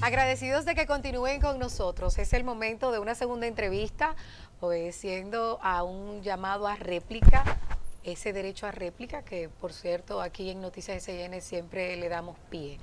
Agradecidos de que continúen con nosotros. Es el momento de una segunda entrevista, obedeciendo a un llamado a réplica, ese derecho a réplica que, por cierto, aquí en Noticias SN siempre le damos pie.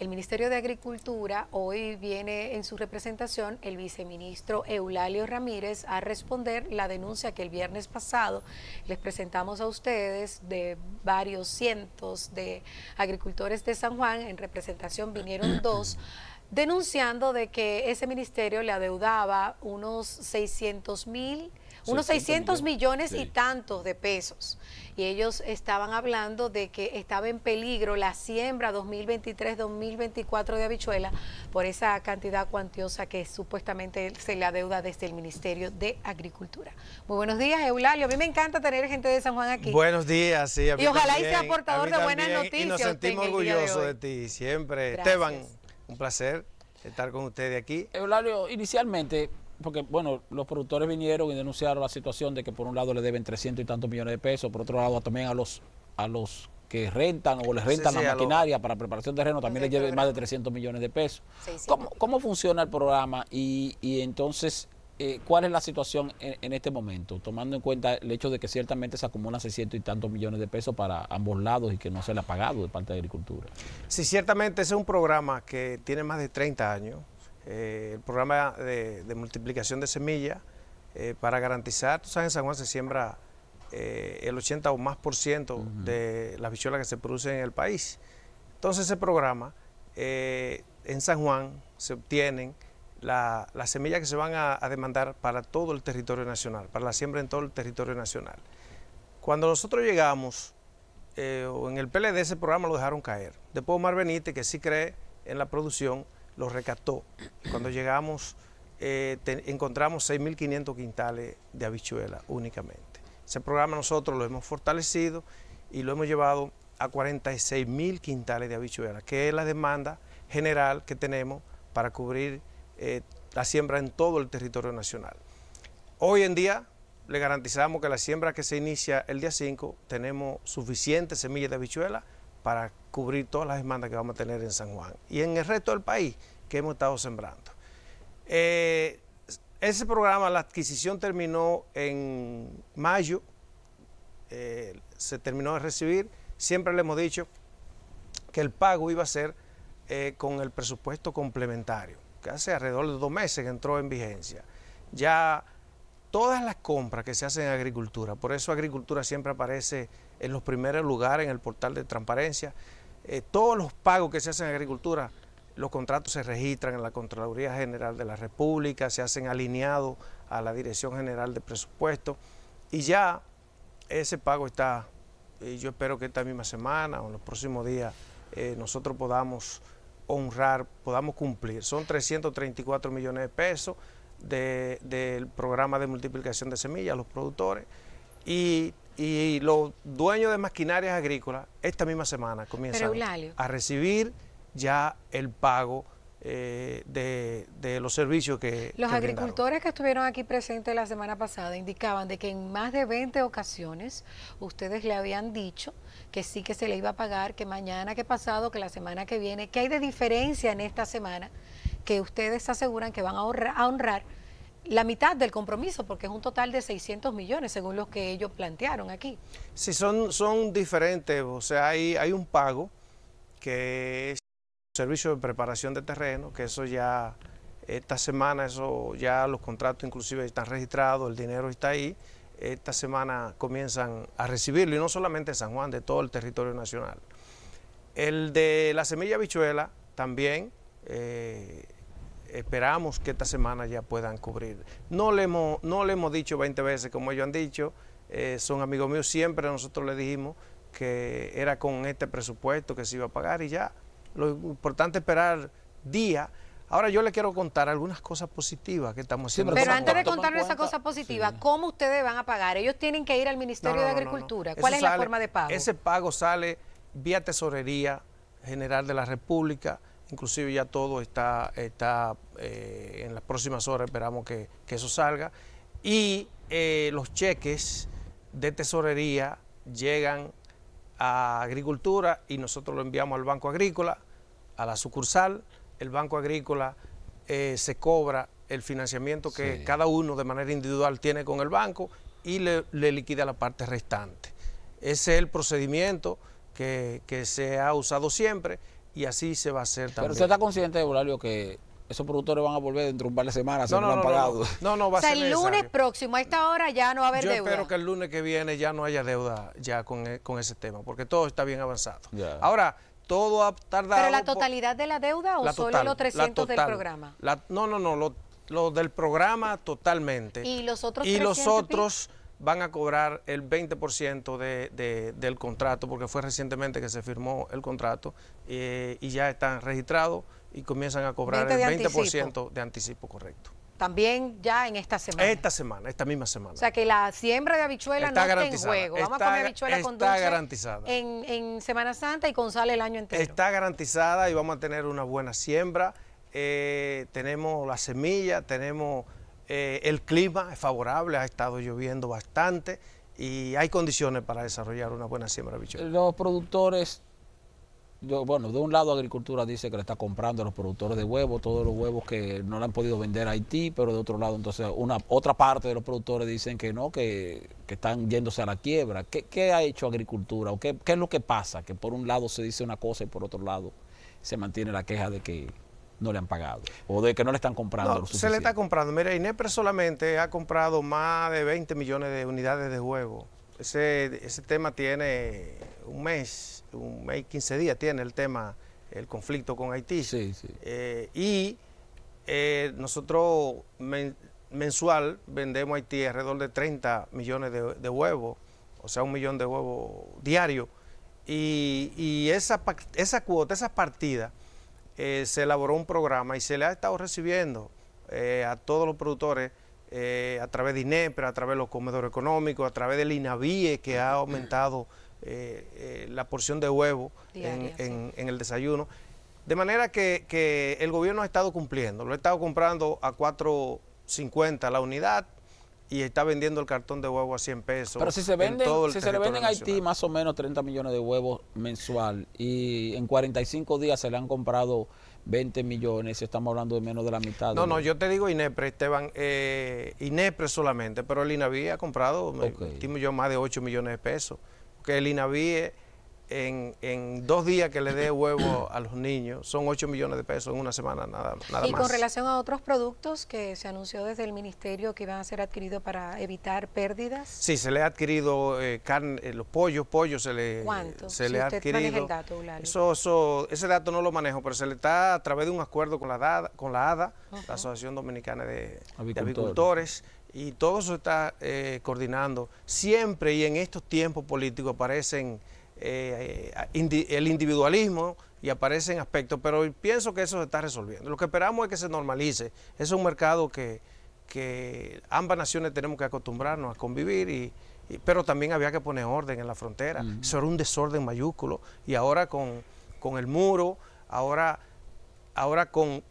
El Ministerio de Agricultura hoy viene en su representación el viceministro Eulalio Ramírez a responder la denuncia que el viernes pasado les presentamos a ustedes de varios cientos de agricultores de San Juan. En representación vinieron dos denunciando de que ese ministerio le adeudaba unos 600 mil, unos 600 millones, y tantos de pesos. Y ellos estaban hablando de que estaba en peligro la siembra 2023-2024 de habichuela por esa cantidad cuantiosa que supuestamente se le adeuda desde el Ministerio de Agricultura. Muy buenos días, Eulalio. A mí me encanta tener gente de San Juan aquí. Buenos días, sí. A y ojalá y sea portador de buenas noticias. Y nos sentimos orgullosos de, ti, siempre. Esteban. Un placer estar con ustedes aquí. Eulalio, inicialmente, porque bueno, los productores vinieron y denunciaron la situación de que por un lado le deben 300 y tantos millones de pesos, por otro lado también a los a los que rentan o les rentan la maquinaria para preparación de terreno también les lleven más de 300 millones de pesos. ¿Cómo, funciona el programa? Y, y entonces, eh, ¿cuál es la situación en, este momento? Tomando en cuenta el hecho de que ciertamente se acumulan 600 y tantos millones de pesos para ambos lados y que no se le ha pagado de parte de Agricultura. Sí, ciertamente ese es un programa que tiene más de 30 años, eh, el programa de, multiplicación de semillas eh, para garantizar, sabes, en San Juan se siembra el 80 o más por ciento de las bichuelas que se producen en el país. Entonces ese programa en San Juan se obtienen la, las semillas que se van a, demandar para todo el territorio nacional, para la siembra en todo el territorio nacional. Cuando nosotros llegamos, eh, en el PLD ese programa lo dejaron caer. Después Omar Benítez, que sí cree en la producción, lo recató. Cuando llegamos, eh, encontramos 6.500 quintales de habichuela únicamente. Ese programa nosotros lo hemos fortalecido y lo hemos llevado a 46.000 quintales de habichuelas, que es la demanda general que tenemos para cubrir eh, la siembra en todo el territorio nacional. Hoy en día le garantizamos que la siembra que se inicia el día 5 tenemos suficientes semillas de habichuela para cubrir todas las demandas que vamos a tener en San Juan y en el resto del país que hemos estado sembrando. Eh, ese programa, la adquisición terminó en mayo, eh, se terminó de recibir. Siempre le hemos dicho que el pago iba a ser con el presupuesto complementario que hace alrededor de dos meses que entró en vigencia, ya todas las compras que se hacen en agricultura, por eso agricultura siempre aparece en los primeros lugares en el portal de transparencia, eh, todos los pagos que se hacen en agricultura, los contratos se registran en la Contraloría General de la República, se hacen alineados a la Dirección General de Presupuestos, y ya ese pago está, y yo espero que esta misma semana o en los próximos días eh, nosotros podamos honrar, podamos cumplir. Son 334 millones de pesos del programa de multiplicación de semillas, los productores, y, y, los dueños de maquinarias agrícolas esta misma semana comienzan a recibir ya el pago eh, de, los servicios que... Los agricultores que estuvieron aquí presentes la semana pasada indicaban de que en más de 20 ocasiones ustedes le habían dicho que sí que se le iba a pagar, que mañana, que pasado, que la semana que viene, que hay de diferencia en esta semana que ustedes aseguran que van a honrar, la mitad del compromiso, porque es un total de 600 millones, según lo que ellos plantearon aquí. Sí, son, son diferentes, o sea, hay, hay un pago que servicio de preparación de terreno, que eso ya esta semana, eso ya los contratos inclusive están registrados, el dinero está ahí. Esta semana comienzan a recibirlo, y no solamente San Juan, de todo el territorio nacional. El de la semilla bichuela también eh, esperamos que esta semana ya puedan cubrir. No le hemos, no le hemos dicho 20 veces, como ellos han dicho, eh, son amigos míos, siempre nosotros le dijimos que era con este presupuesto que se iba a pagar y ya. Lo importante es esperar día. Ahora yo le quiero contar algunas cosas positivas que estamos haciendo. pero antes de contarles esas cosas positivas, ¿cómo ustedes van a pagar? Ellos tienen que ir al Ministerio de Agricultura. ¿Cuál es la forma de pago? Ese pago sale vía Tesorería General de la República. Inclusive ya todo está, está eh, en las próximas horas, esperamos que, que eso salga. Y eh, los cheques de tesorería llegan Agricultura y nosotros lo enviamos al Banco Agrícola, a la sucursal. El Banco Agrícola eh, se cobra el financiamiento que cada uno de manera individual tiene con el banco y le, liquida la parte restante. Ese es el procedimiento que, que, se ha usado siempre y así se va a hacer también. Pero usted está consciente, Eulario, que esos productores van a volver dentro de un par de semanas, no, no, no, han pagado. No, no, va a ser el lunes próximo, a esta hora ya no va a haber deuda. Yo espero que el lunes que viene ya no haya deuda ya con, e, con ese tema, porque todo está bien avanzado. Ahora, todo ha tardado... ¿Pero la totalidad de la deuda o solo los 300 del programa? no, no, no, lo, del programa totalmente. ¿Y los otros Y los otros van a cobrar el 20% de, del contrato, porque fue recientemente que se firmó el contrato eh, y ya están registrados y comienzan a cobrar el 20% de anticipo, correcto. También ya en esta semana. Esta semana, esta misma semana. O sea que la siembra de habichuela no está en juego. Vamos a comer habichuelas con dulce. garantizada. En, Semana Santa y con sale el año entero. Está garantizada y vamos a tener una buena siembra. Eh, tenemos la semilla, tenemos eh, el clima es favorable, ha estado lloviendo bastante y hay condiciones para desarrollar una buena siembra de habichuela. Los productores bueno, de un lado Agricultura dice que le está comprando a los productores de huevos, todos los huevos que no le han podido vender a Haití, pero de otro lado entonces una otra parte de los productores dicen que no, que, están yéndose a la quiebra. ¿Qué, ha hecho Agricultura o qué, es lo que pasa? Que por un lado se dice una cosa y por otro lado se mantiene la queja de que no le han pagado o de que no le están comprando. No, se le está comprando. Mira, inepre solamente ha comprado más de 20 millones de unidades de huevos ese, tema tiene un mes, un mes y 15 días tiene el tema, el conflicto con Haití. Sí, sí. Eh, y eh, nosotros mensual vendemos a Haití alrededor de 30 millones de, huevos, o sea, un millón de huevos diario. Y, esa, esa cuota, esa partida, eh, se elaboró un programa y se le ha estado recibiendo a todos los productores eh, a través de INEPRA, a través de los comedores económicos, a través del INAVIE que ha aumentado eh, eh, la porción de huevo en, el desayuno. De manera que, el gobierno ha estado cumpliendo, lo ha estado comprando a 4.50 la unidad, y está vendiendo el cartón de huevo a 100 pesos. Pero si se venden, si se le venden en Haití más o menos 30 millones de huevos mensual y en 45 días se le han comprado 20 millones, estamos hablando de menos de la mitad. No, no, yo te digo Inepre, Esteban, eh, Inepre solamente, pero el INAVI ha comprado, eh, yo, más de 8 millones de pesos, porque el INAVI en, dos días que le dé huevo a los niños, son 8 millones de pesos en una semana nada, más. Y con relación a otros productos que se anunció desde el ministerio que van a ser adquiridos para evitar pérdidas. Sí, se le ha adquirido eh, carne, eh, los pollos, pollos se le, ¿Cuánto? Se le ha adquirido. El dato, eso, ese dato no lo manejo, pero se le está a través de un acuerdo con la, con la ADA, la Asociación Dominicana de, Avicultores, y todo eso está eh, coordinando. Siempre y en estos tiempos políticos aparecen eh, eh, el individualismo y aparecen aspectos, pero pienso que eso se está resolviendo. Lo que esperamos es que se normalice. Es un mercado que, ambas naciones tenemos que acostumbrarnos a convivir y, pero también había que poner orden en la frontera. Eso era un desorden mayúsculo y ahora con, el muro, ahora, con,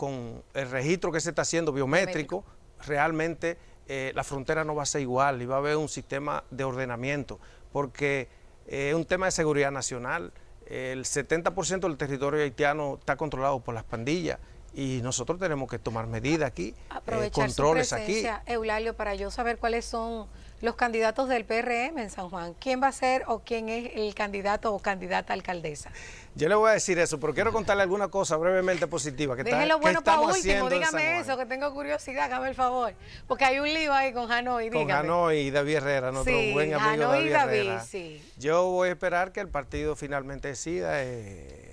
el registro que se está haciendo biométrico, realmente eh, la frontera no va a ser igual y va a haber un sistema de ordenamiento porque es eh, un tema de seguridad nacional. El 70% del territorio haitiano está controlado por las pandillas y nosotros tenemos que tomar medidas aquí, eh, controles su aquí. Eulalio, para yo saber cuáles son los candidatos del PRM en San Juan. ¿Quién va a ser o quién es el candidato o candidata alcaldesa? Yo le voy a decir eso, pero quiero contarle alguna cosa brevemente positiva. Que Déjelo bueno para último, dígame eso, que tengo curiosidad, hágame el favor. Porque hay un lío ahí con Hanoi, dígame. Con Hanoi y David Herrera, nuestro buen amigo David, Yo voy a esperar que el partido finalmente decida... Eh,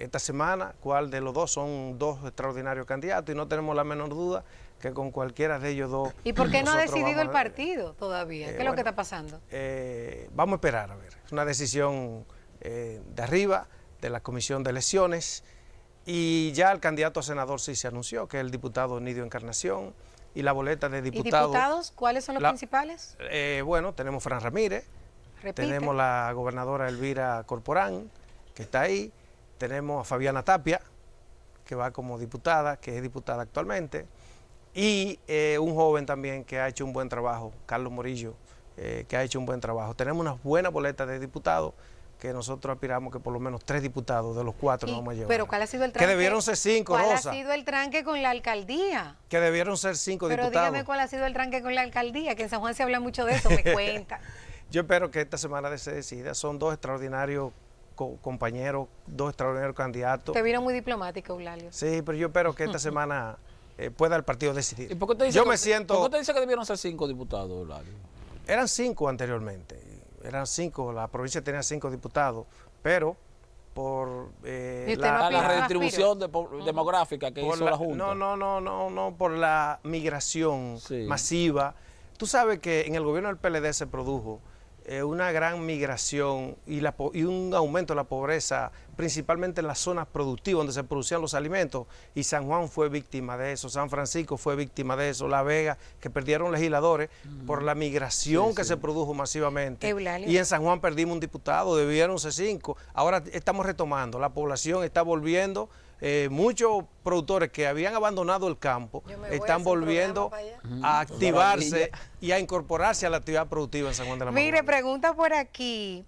esta semana cuál de los dos son dos extraordinarios candidatos y no tenemos la menor duda que con cualquiera de ellos dos... ¿Y por qué no ha decidido el partido todavía? Eh, ¿Qué es lo que está pasando? Eh, vamos a esperar, a ver. Es una decisión eh, de arriba, de la Comisión de Elecciones, y ya el candidato a senador sí se anunció, que es el diputado Nidio Encarnación, y la boleta de diputados... ¿Y diputados? ¿Cuáles son los principales? bueno, tenemos Fran Ramírez, tenemos la gobernadora Elvira Corporán, que está ahí, tenemos a Fabiana Tapia, que va como diputada, que es diputada actualmente, y eh, un joven también que ha hecho un buen trabajo, Carlos Morillo, eh, que ha hecho un buen trabajo. Tenemos una buena boleta de diputados que nosotros aspiramos que por lo menos tres diputados de los cuatro no vamos a Pero ¿cuál ha sido el tranque? Que debieron ser cinco, ¿Cuál ha sido el tranque con la alcaldía? Que debieron ser cinco diputados. Pero dígame cuál ha sido el tranque con la alcaldía, que en San Juan se habla mucho de eso, me cuenta. Yo espero que esta semana se decida. Son dos extraordinarios compañeros, dos extraordinarios candidatos. Te vino muy diplomático, Eulalio. Sí, pero yo espero que esta semana eh, pueda el partido decidir. por qué te yo que, me siento... ¿Por te dice que debieron ser cinco diputados, Eulalio? Eran cinco anteriormente, eran cinco, la provincia tenía cinco diputados, pero por eh, este la, ah, redistribución demográfica que hizo la, Junta. No, no, no, no, no, por la migración masiva. Tú sabes que en el gobierno del PLD se produjo eh, una gran migración y, un aumento de la pobreza, principalmente en las zonas productivas donde se producían los alimentos, y San Juan fue víctima de eso, San Francisco fue víctima de eso, La Vega, que perdieron legisladores por la migración que se produjo masivamente. Y en San Juan perdimos un diputado, debieron ser cinco. Ahora estamos retomando, la población está volviendo eh, muchos productores que habían abandonado el campo están volviendo a activarse y a incorporarse a la actividad productiva en San Juan de la Mire, pregunta por aquí,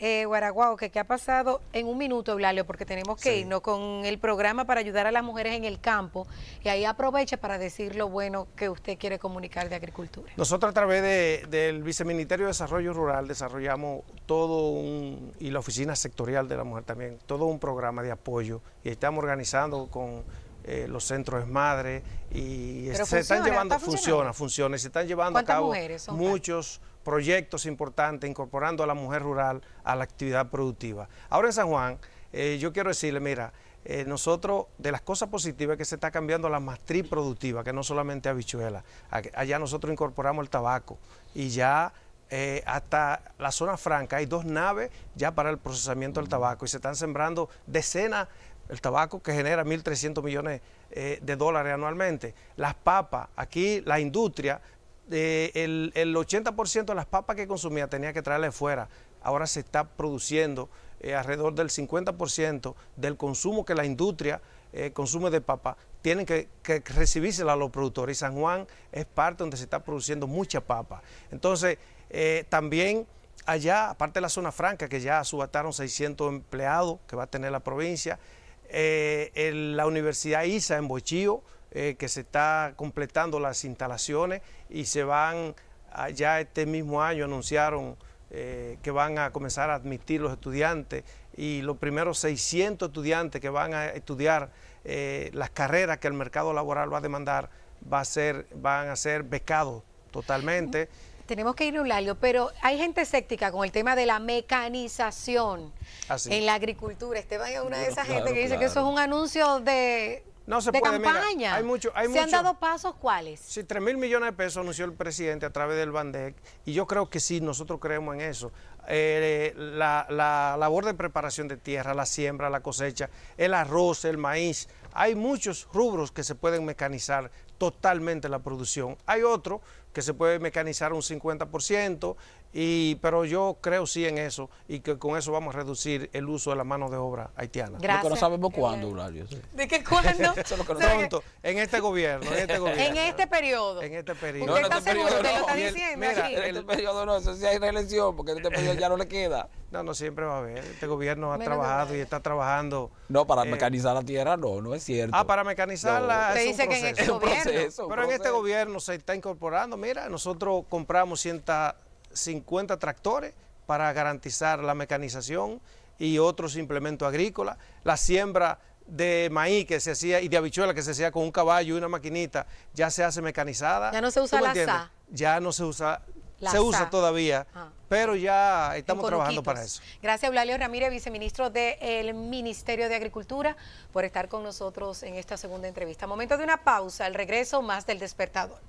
eh, Guaraguao, qué ha pasado en un minuto, Eulalio, porque tenemos que irnos con el programa para ayudar a las mujeres en el campo. Y ahí aprovecha para decir lo bueno que usted quiere comunicar de agricultura. Nosotros a través del Viceministerio de Desarrollo Rural desarrollamos todo un, y la Oficina Sectorial de la Mujer también, todo un programa de apoyo. Y estamos organizando con eh, los centros de madre y se están llevando, funciona, funciona, se están llevando a cabo muchos, proyectos importantes incorporando a la mujer rural a la actividad productiva. Ahora en San Juan, eh, yo quiero decirle, mira, eh, nosotros, de las cosas positivas que se está cambiando la matriz productiva, que no solamente habichuela. Allá nosotros incorporamos el tabaco y ya eh, hasta la zona franca hay dos naves ya para el procesamiento del tabaco y se están sembrando decenas el tabaco que genera 1.300 millones de dólares anualmente, las papas, aquí la industria el, 80% de las papas que consumía tenía que traerle fuera. Ahora se está produciendo eh, alrededor del 50% del consumo que la industria eh, consume de papa. Tienen que, recibirse a los productores. Y San Juan es parte donde se está produciendo mucha papa. Entonces, eh, también allá, aparte de la zona franca, que ya subataron 600 empleados que va a tener la provincia, la Universidad ISA en Bochío, eh, que se está completando las instalaciones y se van, ah, ya este mismo año anunciaron eh, que van a comenzar a admitir los estudiantes y los primeros 600 estudiantes que van a estudiar eh, las carreras que el mercado laboral va a demandar va a ser, van a ser becados totalmente. Tenemos que ir a un largo, pero hay gente escéptica con el tema de la mecanización en la agricultura. Esteban es una de esas gente que dice que eso es un anuncio de, no se de campaña. hay ¿Se han dado pasos cuáles? Sí, 3 mil millones de pesos anunció el presidente a través del BANDEC y yo creo que sí, nosotros creemos en eso. Eh, la, labor de preparación de tierra, la siembra, la cosecha, el arroz, el maíz. Hay muchos rubros que se pueden mecanizar totalmente la producción. Hay otro que se puede mecanizar un 50%, y, pero yo creo sí en eso y que con eso vamos a reducir el uso de la mano de obra haitiana. Gracias. no sabemos cuándo, Urario. ¿De qué cuándo? es que no en este gobierno, en este gobierno. en este periodo. En este periodo. ¿Usted no, está este seguro? lo está diciendo? mira, en este periodo no, eso sí hay reelección, porque en este periodo ya no le queda. No, no, siempre va a haber. Este gobierno ha trabajado y está trabajando. No, para eh, mecanizar la tierra no, no es cierto. Ah, para mecanizarla. No, es dice que en este gobierno. pero en este gobierno se está incorporando. Mira, nosotros compramos 100 50 tractores para garantizar la mecanización y otros implementos agrícolas, la siembra de maíz que se hacía y de habichuela que se hacía con un caballo y una maquinita, ya se hace mecanizada. Ya no se usa la SA. Ya no se usa, se usa todavía, ah. pero ya estamos trabajando para eso. Gracias, Eulalio Ramírez, viceministro del Ministerio de Agricultura, por estar con nosotros en esta segunda entrevista. Momento de una pausa, al regreso más del despertador.